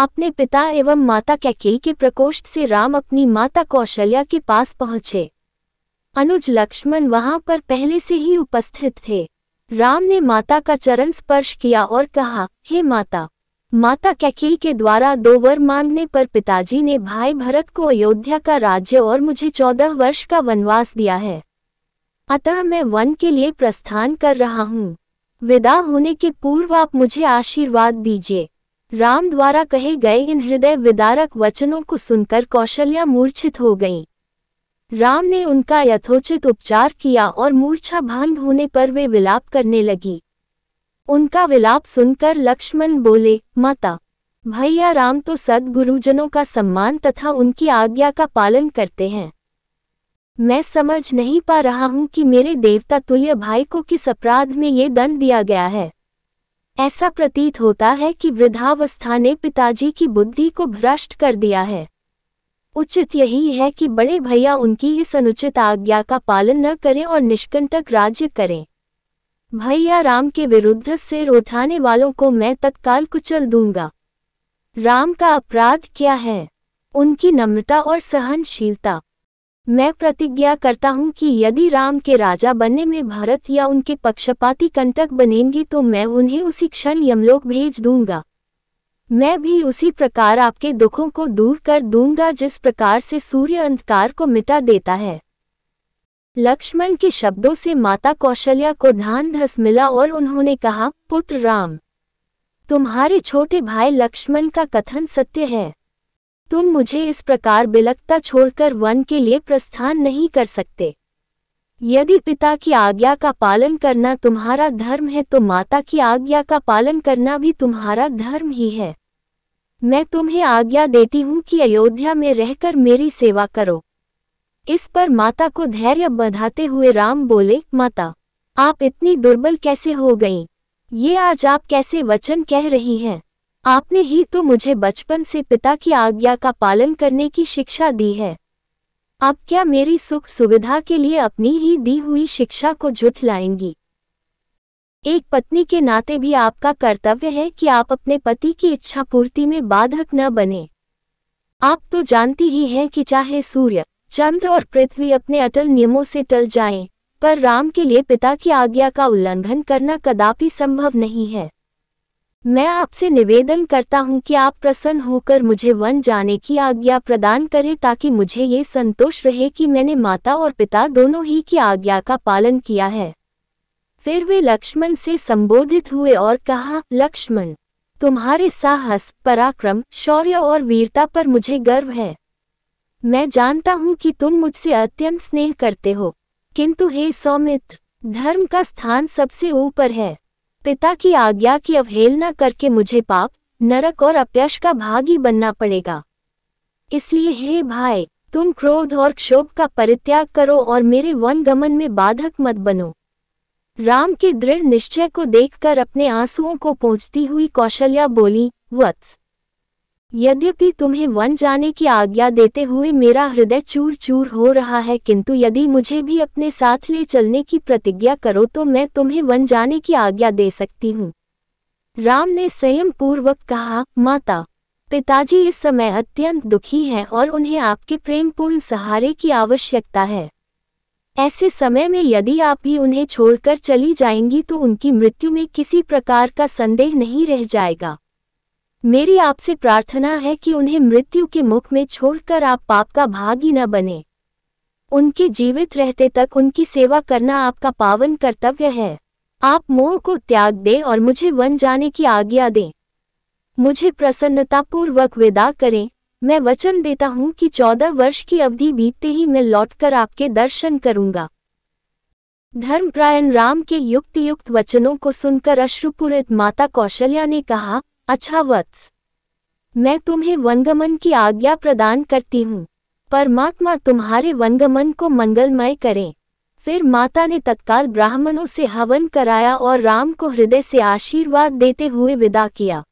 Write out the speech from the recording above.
अपने पिता एवं माता कैके के प्रकोष्ठ से राम अपनी माता कौशल्या के पास पहुंचे अनुज लक्ष्मण वहां पर पहले से ही उपस्थित थे राम ने माता का चरण स्पर्श किया और कहा हे माता माता कैकेयी के द्वारा दो वर मांगने पर पिताजी ने भाई भरत को अयोध्या का राज्य और मुझे चौदह वर्ष का वनवास दिया है अतः मैं वन के लिए प्रस्थान कर रहा हूँ विदा होने के पूर्व आप मुझे आशीर्वाद दीजिए राम द्वारा कहे गए इन हृदय विदारक वचनों को सुनकर कौशल्या मूर्छित हो गईं। राम ने उनका यथोचित उपचार किया और मूर्छा भंग होने पर वे विलाप करने लगी उनका विलाप सुनकर लक्ष्मण बोले माता भैया राम तो सदगुरुजनों का सम्मान तथा उनकी आज्ञा का पालन करते हैं मैं समझ नहीं पा रहा हूँ कि मेरे देवता तुल्य भाई को किस अपराध में ये दंड दिया गया है ऐसा प्रतीत होता है कि वृद्धावस्था ने पिताजी की बुद्धि को भ्रष्ट कर दिया है उचित यही है कि बड़े भैया उनकी इस अनुचित आज्ञा का पालन न करें और निष्कंटक राज्य करें भैया राम के विरुद्ध सिर उठाने वालों को मैं तत्काल कुचल दूंगा राम का अपराध क्या है उनकी नम्रता और सहनशीलता मैं प्रतिज्ञा करता हूँ कि यदि राम के राजा बनने में भारत या उनके पक्षपाती कंटक बनेंगे तो मैं उन्हें उसी क्षण यमलोक भेज दूंगा मैं भी उसी प्रकार आपके दुखों को दूर कर दूंगा जिस प्रकार से सूर्य अंधकार को मिटा देता है लक्ष्मण के शब्दों से माता कौशल्या को ध्यान धस मिला और उन्होंने कहा पुत्र राम तुम्हारे छोटे भाई लक्ष्मण का कथन सत्य है तुम मुझे इस प्रकार बिलकता छोड़कर वन के लिए प्रस्थान नहीं कर सकते यदि पिता की आज्ञा का पालन करना तुम्हारा धर्म है तो माता की आज्ञा का पालन करना भी तुम्हारा धर्म ही है मैं तुम्हें आज्ञा देती हूँ कि अयोध्या में रहकर मेरी सेवा करो इस पर माता को धैर्य बधाते हुए राम बोले माता आप इतनी दुर्बल कैसे हो गई ये आज आप कैसे वचन कह रही हैं आपने ही तो मुझे बचपन से पिता की आज्ञा का पालन करने की शिक्षा दी है अब क्या मेरी सुख सुविधा के लिए अपनी ही दी हुई शिक्षा को झुठ लाएंगी एक पत्नी के नाते भी आपका कर्तव्य है कि आप अपने पति की इच्छा पूर्ति में बाधक न बने आप तो जानती ही हैं कि चाहे सूर्य चंद्र और पृथ्वी अपने अटल नियमों से टल जाएं, पर राम के लिए पिता की आज्ञा का उल्लंघन करना कदापि संभव नहीं है मैं आपसे निवेदन करता हूं कि आप प्रसन्न होकर मुझे वन जाने की आज्ञा प्रदान करें ताकि मुझे ये संतोष रहे कि मैंने माता और पिता दोनों ही की आज्ञा का पालन किया है फिर वे लक्ष्मण से संबोधित हुए और कहा लक्ष्मण तुम्हारे साहस पराक्रम शौर्य और वीरता पर मुझे गर्व है मैं जानता हूं कि तुम मुझसे अत्यंत स्नेह करते हो किंतु हे सौमित्र धर्म का स्थान सबसे ऊपर है पिता की आज्ञा की अवहेलना करके मुझे पाप नरक और अप्यश का भागी बनना पड़ेगा इसलिए हे भाई तुम क्रोध और क्षोभ का परित्याग करो और मेरे वन गमन में बाधक मत बनो राम के दृढ़ निश्चय को देखकर अपने आंसुओं को पहुंचती हुई कौशल्या बोली वत्स यद्यपि तुम्हें वन जाने की आज्ञा देते हुए मेरा हृदय चूर चूर हो रहा है किंतु यदि मुझे भी अपने साथ ले चलने की प्रतिज्ञा करो तो मैं तुम्हें वन जाने की आज्ञा दे सकती हूँ राम ने संयम पूर्वक कहा माता पिताजी इस समय अत्यंत दुखी हैं और उन्हें आपके प्रेमपूर्ण सहारे की आवश्यकता है ऐसे समय में यदि आप भी उन्हें छोड़कर चली जाएंगी तो उनकी मृत्यु में किसी प्रकार का संदेह नहीं रह जाएगा मेरी आपसे प्रार्थना है कि उन्हें मृत्यु के मुख में छोड़कर आप पाप का भाग ही न बने उनके जीवित रहते तक उनकी सेवा करना आपका पावन कर्तव्य है आप मोह को त्याग दें और मुझे वन जाने की आज्ञा दें मुझे प्रसन्नतापूर्वक विदा करें मैं वचन देता हूँ कि चौदह वर्ष की अवधि बीतते ही मैं लौटकर आपके दर्शन करूँगा धर्मप्रायण राम के युक्त युक्त वचनों को सुनकर अश्रुपूरित माता कौशल्या ने कहा अच्छा वत्स मैं तुम्हें वनगमन की आज्ञा प्रदान करती हूँ परमात्मा तुम्हारे वनगमन को मंगलमय करें फिर माता ने तत्काल ब्राह्मणों से हवन कराया और राम को हृदय से आशीर्वाद देते हुए विदा किया